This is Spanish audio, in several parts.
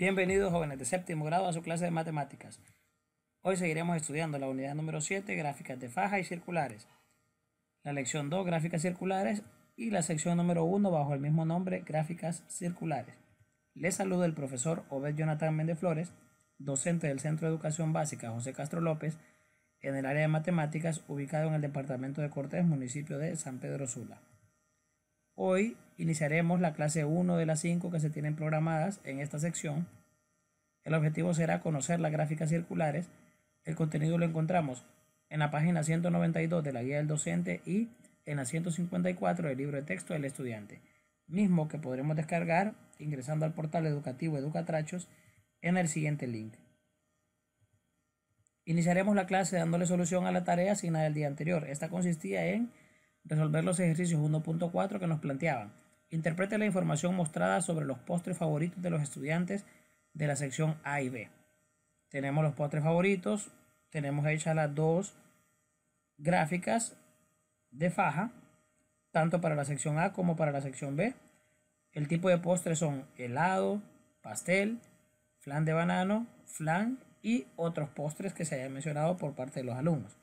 Bienvenidos jóvenes de séptimo grado a su clase de matemáticas. Hoy seguiremos estudiando la unidad número 7, gráficas de faja y circulares. La lección 2, gráficas circulares y la sección número 1 bajo el mismo nombre, gráficas circulares. Les saluda el profesor Obed Jonathan Méndez Flores, docente del Centro de Educación Básica José Castro López, en el área de matemáticas ubicado en el departamento de Cortés, municipio de San Pedro Sula. Hoy Iniciaremos la clase 1 de las 5 que se tienen programadas en esta sección. El objetivo será conocer las gráficas circulares. El contenido lo encontramos en la página 192 de la guía del docente y en la 154 del libro de texto del estudiante, mismo que podremos descargar ingresando al portal educativo Educatrachos en el siguiente link. Iniciaremos la clase dándole solución a la tarea asignada el día anterior. Esta consistía en resolver los ejercicios 1.4 que nos planteaban. Interprete la información mostrada sobre los postres favoritos de los estudiantes de la sección A y B. Tenemos los postres favoritos, tenemos hechas las dos gráficas de faja, tanto para la sección A como para la sección B. El tipo de postres son helado, pastel, flan de banano, flan y otros postres que se hayan mencionado por parte de los alumnos.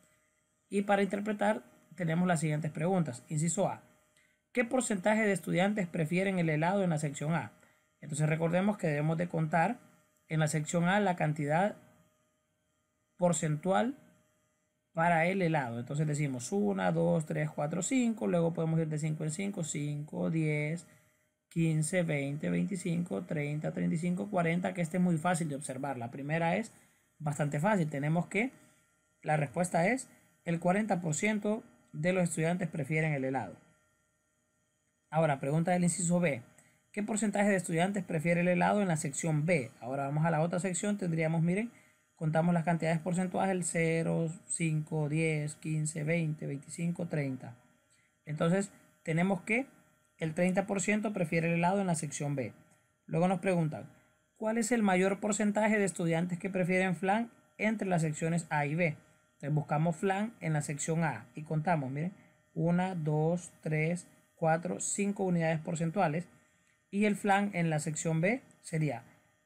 Y para interpretar tenemos las siguientes preguntas. Inciso A. ¿Qué porcentaje de estudiantes prefieren el helado en la sección A? Entonces recordemos que debemos de contar en la sección A la cantidad porcentual para el helado. Entonces decimos 1, 2, 3, 4, 5, luego podemos ir de 5 en 5, 5, 10, 15, 20, 25, 30, 35, 40, que este es muy fácil de observar. La primera es bastante fácil, tenemos que la respuesta es el 40% de los estudiantes prefieren el helado. Ahora, pregunta del inciso B. ¿Qué porcentaje de estudiantes prefiere el helado en la sección B? Ahora vamos a la otra sección, tendríamos, miren, contamos las cantidades porcentuales, el 0, 5, 10, 15, 20, 25, 30. Entonces, tenemos que el 30% prefiere el helado en la sección B. Luego nos preguntan, ¿cuál es el mayor porcentaje de estudiantes que prefieren flan entre las secciones A y B? Entonces buscamos flan en la sección A y contamos, miren, 1, 2, 3, 4, 5 unidades porcentuales. Y el flan en la sección B sería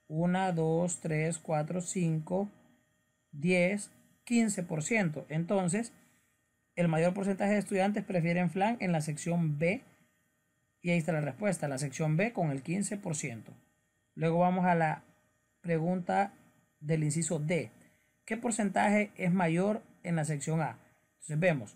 1, 2, 3, 4, 5, 10, 15%. Entonces, el mayor porcentaje de estudiantes prefieren flan en la sección B. Y ahí está la respuesta, la sección B con el 15%. Luego vamos a la pregunta del inciso D. ¿Qué porcentaje es mayor en la sección A? Entonces vemos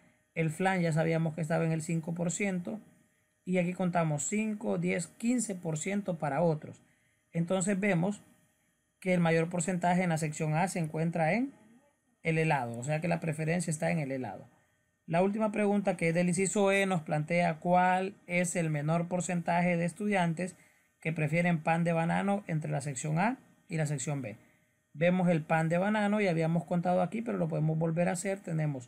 El flan ya sabíamos que estaba en el 5%. Y aquí contamos 5, 10, 15% para otros. Entonces vemos que el mayor porcentaje en la sección A se encuentra en el helado. O sea que la preferencia está en el helado. La última pregunta que es del E nos plantea cuál es el menor porcentaje de estudiantes que prefieren pan de banano entre la sección A y la sección B. Vemos el pan de banano y habíamos contado aquí, pero lo podemos volver a hacer. Tenemos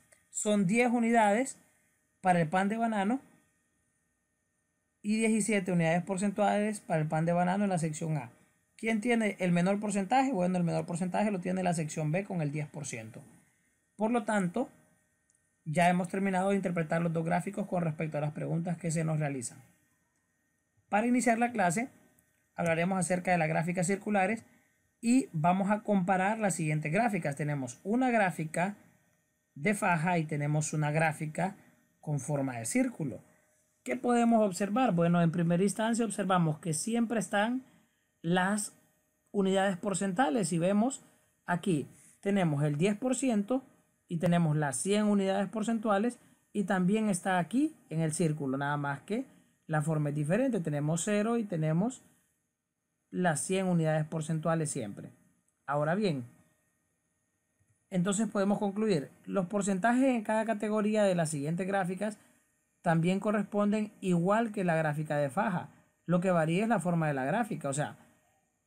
son 10 unidades para el pan de banano y 17 unidades porcentuales para el pan de banano en la sección A. ¿Quién tiene el menor porcentaje? Bueno, el menor porcentaje lo tiene la sección B con el 10%. Por lo tanto, ya hemos terminado de interpretar los dos gráficos con respecto a las preguntas que se nos realizan. Para iniciar la clase, hablaremos acerca de las gráficas circulares y vamos a comparar las siguientes gráficas. Tenemos una gráfica de faja y tenemos una gráfica con forma de círculo. ¿Qué podemos observar? Bueno, en primera instancia observamos que siempre están las unidades porcentales y vemos aquí tenemos el 10% y tenemos las 100 unidades porcentuales y también está aquí en el círculo, nada más que la forma es diferente, tenemos 0 y tenemos las 100 unidades porcentuales siempre. Ahora bien, entonces podemos concluir, los porcentajes en cada categoría de las siguientes gráficas también corresponden igual que la gráfica de faja. Lo que varía es la forma de la gráfica, o sea,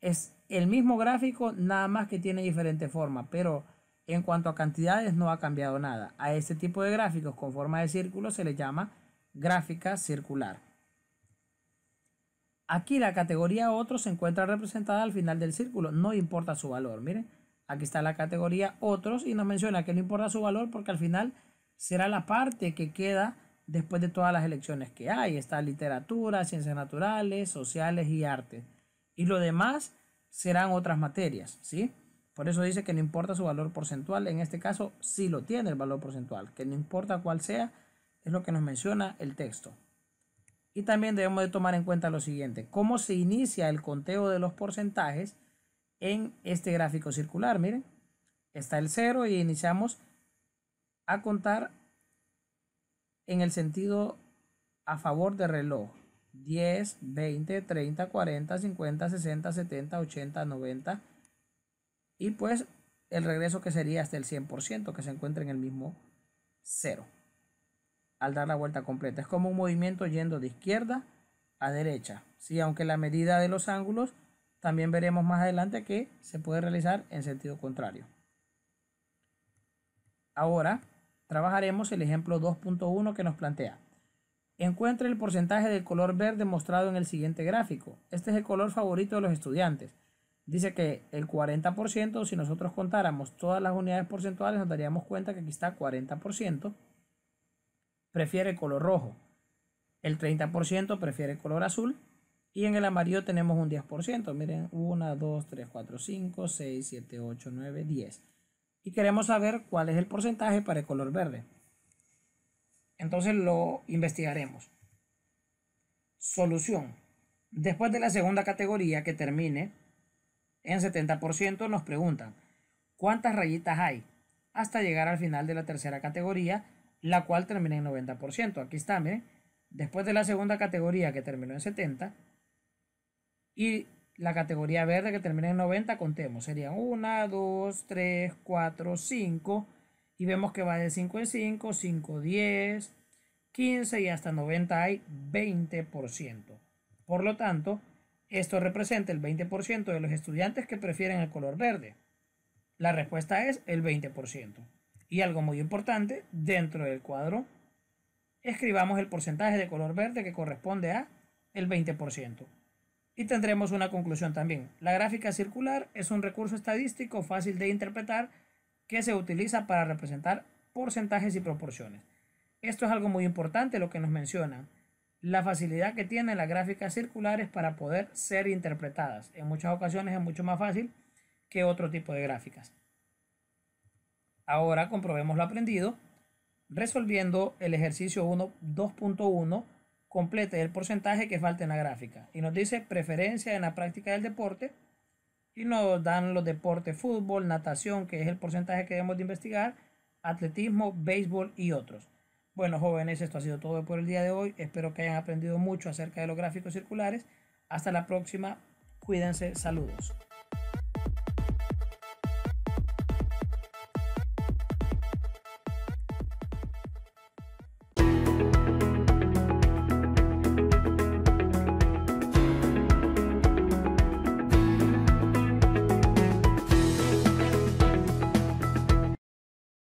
es el mismo gráfico, nada más que tiene diferente forma, pero en cuanto a cantidades no ha cambiado nada. A este tipo de gráficos con forma de círculo se le llama gráfica circular. Aquí la categoría otro se encuentra representada al final del círculo, no importa su valor, miren. Aquí está la categoría otros y nos menciona que no importa su valor porque al final será la parte que queda después de todas las elecciones que hay. Está literatura, ciencias naturales, sociales y arte. Y lo demás serán otras materias, ¿sí? Por eso dice que no importa su valor porcentual. En este caso sí lo tiene el valor porcentual, que no importa cuál sea, es lo que nos menciona el texto. Y también debemos de tomar en cuenta lo siguiente, cómo se inicia el conteo de los porcentajes en este gráfico circular. Miren, está el 0 y iniciamos a contar en el sentido a favor del reloj. 10, 20, 30, 40, 50, 60, 70, 80, 90. Y pues el regreso que sería hasta el 100% que se encuentra en el mismo 0. Al dar la vuelta completa. Es como un movimiento yendo de izquierda a derecha. si Aunque la medida de los ángulos también veremos más adelante que se puede realizar en sentido contrario. Ahora trabajaremos el ejemplo 2.1 que nos plantea. Encuentre el porcentaje del color verde mostrado en el siguiente gráfico. Este es el color favorito de los estudiantes. Dice que el 40%, si nosotros contáramos todas las unidades porcentuales, nos daríamos cuenta que aquí está 40%. Prefiere el color rojo. El 30% prefiere el color azul y en el amarillo tenemos un 10%. Miren, 1, 2, 3, 4, 5, 6, 7, 8, 9, 10. Y queremos saber cuál es el porcentaje para el color verde. Entonces lo investigaremos. Solución. Después de la segunda categoría que termine en 70% nos preguntan cuántas rayitas hay hasta llegar al final de la tercera categoría, la cual termina en 90%. Aquí está, miren. Después de la segunda categoría que terminó en 70, y la categoría verde que termina en 90, contemos. Serían 1, 2, 3, 4, 5. Y vemos que va de 5 en 5, 5, 10, 15 y hasta 90 hay 20%. Por lo tanto, esto representa el 20% de los estudiantes que prefieren el color verde. La respuesta es el 20%. Y algo muy importante, dentro del cuadro, escribamos el porcentaje de color verde que corresponde a el 20%. Y tendremos una conclusión también. La gráfica circular es un recurso estadístico fácil de interpretar que se utiliza para representar porcentajes y proporciones. Esto es algo muy importante lo que nos mencionan. La facilidad que tienen las gráficas circulares para poder ser interpretadas. En muchas ocasiones es mucho más fácil que otro tipo de gráficas. Ahora comprobemos lo aprendido resolviendo el ejercicio 2.1 complete el porcentaje que falta en la gráfica. Y nos dice preferencia en la práctica del deporte. Y nos dan los deportes fútbol, natación, que es el porcentaje que debemos de investigar, atletismo, béisbol y otros. Bueno jóvenes, esto ha sido todo por el día de hoy. Espero que hayan aprendido mucho acerca de los gráficos circulares. Hasta la próxima. Cuídense. Saludos.